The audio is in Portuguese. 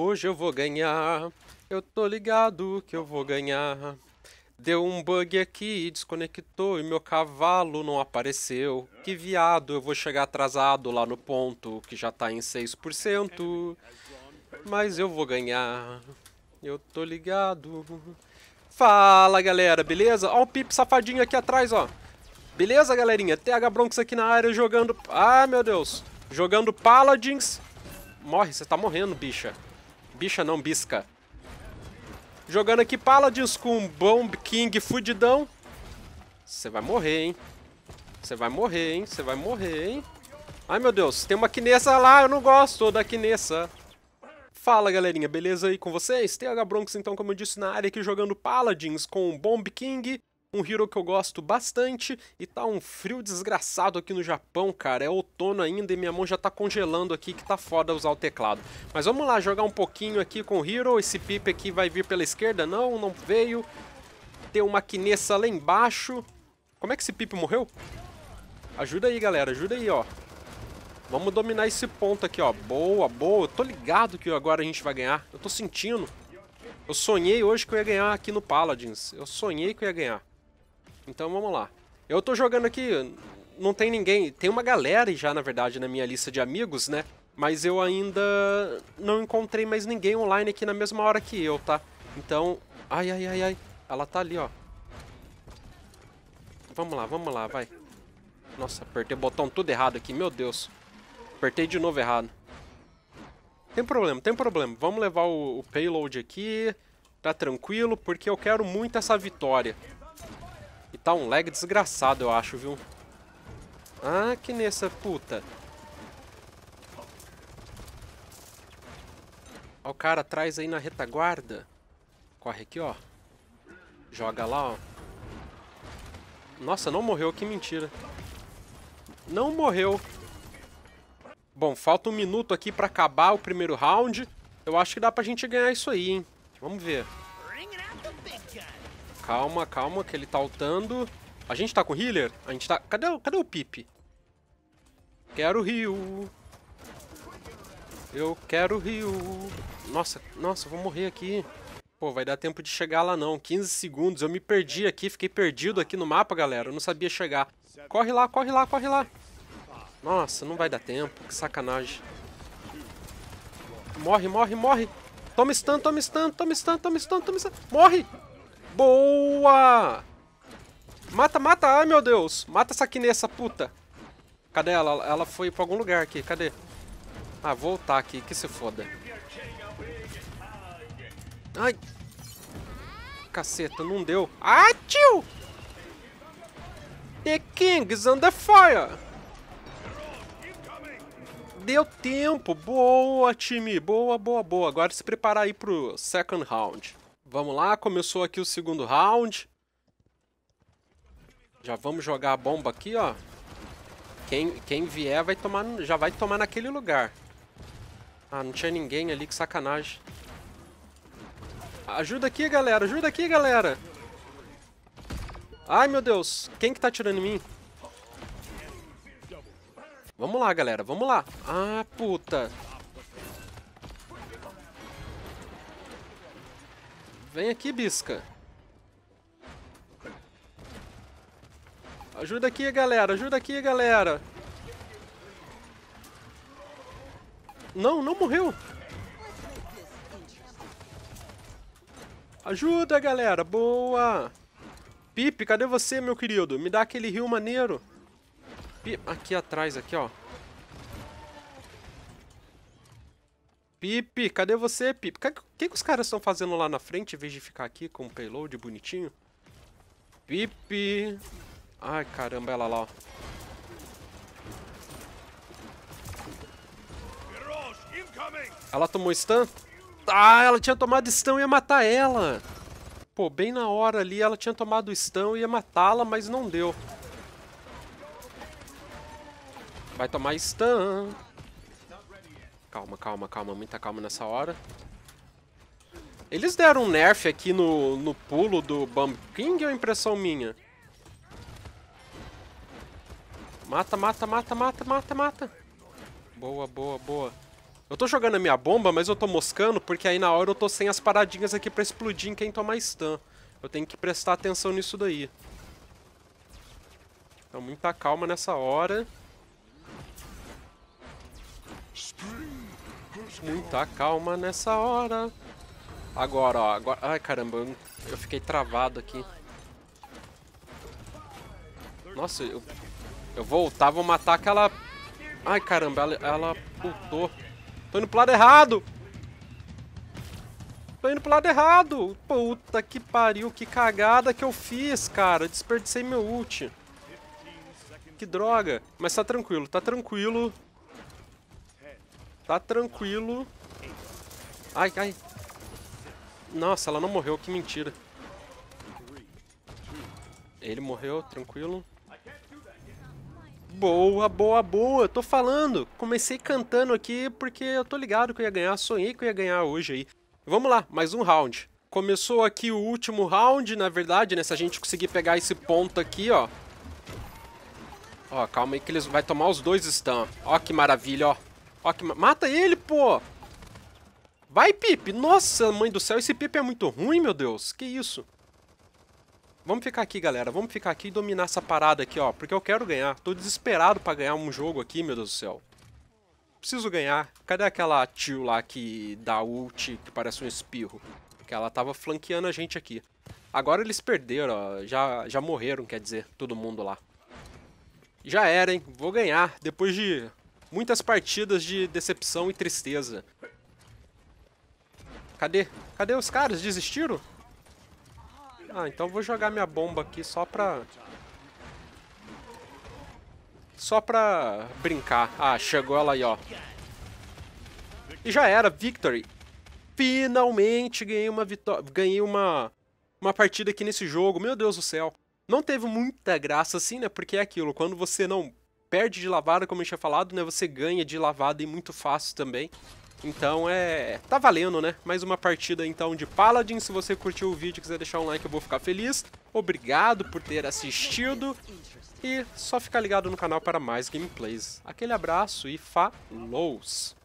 Hoje eu vou ganhar. Eu tô ligado que eu vou ganhar. Deu um bug aqui, desconectou e meu cavalo não apareceu. Que viado, eu vou chegar atrasado lá no ponto, que já tá em 6%. Mas eu vou ganhar. Eu tô ligado. Fala, galera, beleza? Ó o Pip safadinho aqui atrás, ó. Beleza, galerinha? TH Bronx aqui na área jogando... Ah, meu Deus. Jogando Paladins. Morre, você tá morrendo, bicha. Bicha não bisca. Jogando aqui Paladins com Bomb King fudidão. Você vai morrer, hein? Você vai morrer, hein? Você vai morrer, hein? Ai, meu Deus. Tem uma Kinesa lá. Eu não gosto da Kinesa. Fala, galerinha. Beleza aí com vocês? tem a Bronx, então, como eu disse, na área aqui jogando Paladins com Bomb King. Um hero que eu gosto bastante e tá um frio desgraçado aqui no Japão, cara. É outono ainda e minha mão já tá congelando aqui que tá foda usar o teclado. Mas vamos lá jogar um pouquinho aqui com o hero. Esse pipe aqui vai vir pela esquerda? Não, não veio. Tem uma quinessa lá embaixo. Como é que esse pipe morreu? Ajuda aí, galera. Ajuda aí, ó. Vamos dominar esse ponto aqui, ó. Boa, boa. Eu tô ligado que agora a gente vai ganhar. Eu tô sentindo. Eu sonhei hoje que eu ia ganhar aqui no Paladins. Eu sonhei que eu ia ganhar. Então vamos lá. Eu tô jogando aqui, não tem ninguém, tem uma galera já, na verdade, na minha lista de amigos, né? Mas eu ainda não encontrei mais ninguém online aqui na mesma hora que eu, tá? Então, ai, ai, ai, ai, ela tá ali, ó. Vamos lá, vamos lá, vai. Nossa, apertei o botão tudo errado aqui, meu Deus. Apertei de novo errado. Tem problema, tem problema. Vamos levar o, o payload aqui, tá tranquilo, porque eu quero muito essa vitória. Tá um lag desgraçado, eu acho, viu? Ah, que nessa puta. Olha o cara atrás aí na retaguarda. Corre aqui, ó. Joga lá, ó. Nossa, não morreu, que mentira. Não morreu. Bom, falta um minuto aqui pra acabar o primeiro round. Eu acho que dá pra gente ganhar isso aí, hein. Vamos ver. Bring it out the big guy. Calma, calma, que ele tá ultando. A gente tá com o healer? A gente tá... Cadê, cadê o Pip? Quero rio. Eu quero rio. Nossa, nossa, vou morrer aqui. Pô, vai dar tempo de chegar lá não. 15 segundos, eu me perdi aqui, fiquei perdido aqui no mapa, galera. Eu não sabia chegar. Corre lá, corre lá, corre lá. Nossa, não vai dar tempo, que sacanagem. Morre, morre, morre. Toma stun, toma stun, toma stun, toma stun, toma stun. Morre! Boa! Mata, mata! Ai, meu Deus! Mata essa Kine, puta! Cadê ela? Ela foi pra algum lugar aqui. Cadê? Ah, voltar aqui. Que se foda. Ai! Caceta, não deu. Ah, tio! The King's on the fire! Deu tempo! Boa, time! Boa, boa, boa! Agora se preparar aí pro second round. Vamos lá, começou aqui o segundo round. Já vamos jogar a bomba aqui, ó. Quem, quem vier vai tomar, já vai tomar naquele lugar. Ah, não tinha ninguém ali, que sacanagem. Ajuda aqui, galera. Ajuda aqui, galera. Ai, meu Deus. Quem que tá atirando em mim? Vamos lá, galera. Vamos lá. Ah, puta. Vem aqui, Bisca. Ajuda aqui, galera. Ajuda aqui, galera. Não, não morreu. Ajuda, galera. Boa. Pipe, cadê você, meu querido? Me dá aquele rio maneiro. Pipe, aqui atrás, aqui, ó. Pipe, cadê você, Pipe? O que, que os caras estão fazendo lá na frente em vez de ficar aqui com o payload bonitinho? Pipe! Ai, caramba, ela lá, ó. Ela tomou stun? Ah, ela tinha tomado stun e ia matar ela! Pô, bem na hora ali ela tinha tomado stun e ia matá-la, mas não deu. Vai tomar stun. Calma, calma, calma. Muita calma nessa hora. Eles deram um nerf aqui no, no pulo do Bump King ou é impressão minha? Mata, mata, mata, mata, mata, mata. Boa, boa, boa. Eu tô jogando a minha bomba, mas eu tô moscando porque aí na hora eu tô sem as paradinhas aqui pra explodir em quem tomar stun. Eu tenho que prestar atenção nisso daí. Então muita calma nessa hora. Spring. Muita calma nessa hora. Agora, ó. Agora... Ai, caramba. Eu fiquei travado aqui. Nossa, eu... Eu voltar, vou matar aquela... Ai, caramba. Ela, ela putou. Tô indo pro lado errado! Tô indo pro lado errado! Puta que pariu, que cagada que eu fiz, cara. Eu desperdicei meu ult. Que droga. Mas tá tranquilo, tá tranquilo. Tá tranquilo. Ai, ai. Nossa, ela não morreu, que mentira. Ele morreu, tranquilo. Boa, boa, boa. Tô falando. Comecei cantando aqui porque eu tô ligado que eu ia ganhar. Sonhei que eu ia ganhar hoje aí. Vamos lá, mais um round. Começou aqui o último round, na verdade, né? Se a gente conseguir pegar esse ponto aqui, ó. Ó, calma aí que eles vai tomar os dois stun. Ó que maravilha, ó. Ó, que mata ele, pô! Vai, Pipe! Nossa, mãe do céu, esse Pipe é muito ruim, meu Deus. Que isso? Vamos ficar aqui, galera. Vamos ficar aqui e dominar essa parada aqui, ó. Porque eu quero ganhar. Tô desesperado pra ganhar um jogo aqui, meu Deus do céu. Preciso ganhar. Cadê aquela tio lá que dá ult, que parece um espirro? Que ela tava flanqueando a gente aqui. Agora eles perderam, ó. Já, já morreram, quer dizer, todo mundo lá. Já era, hein? Vou ganhar. Depois de muitas partidas de decepção e tristeza. Cadê? Cadê os caras? Desistiram? Ah, então vou jogar minha bomba aqui só pra... Só pra brincar. Ah, chegou ela aí, ó. E já era, victory. Finalmente ganhei uma vitória... Ganhei uma... Uma partida aqui nesse jogo. Meu Deus do céu. Não teve muita graça assim, né? Porque é aquilo, quando você não perde de lavada, como eu tinha falado, né? Você ganha de lavada e muito fácil também. Então é. tá valendo, né? Mais uma partida então de Paladin. Se você curtiu o vídeo e quiser deixar um like, eu vou ficar feliz. Obrigado por ter assistido. E só ficar ligado no canal para mais gameplays. Aquele abraço e falows!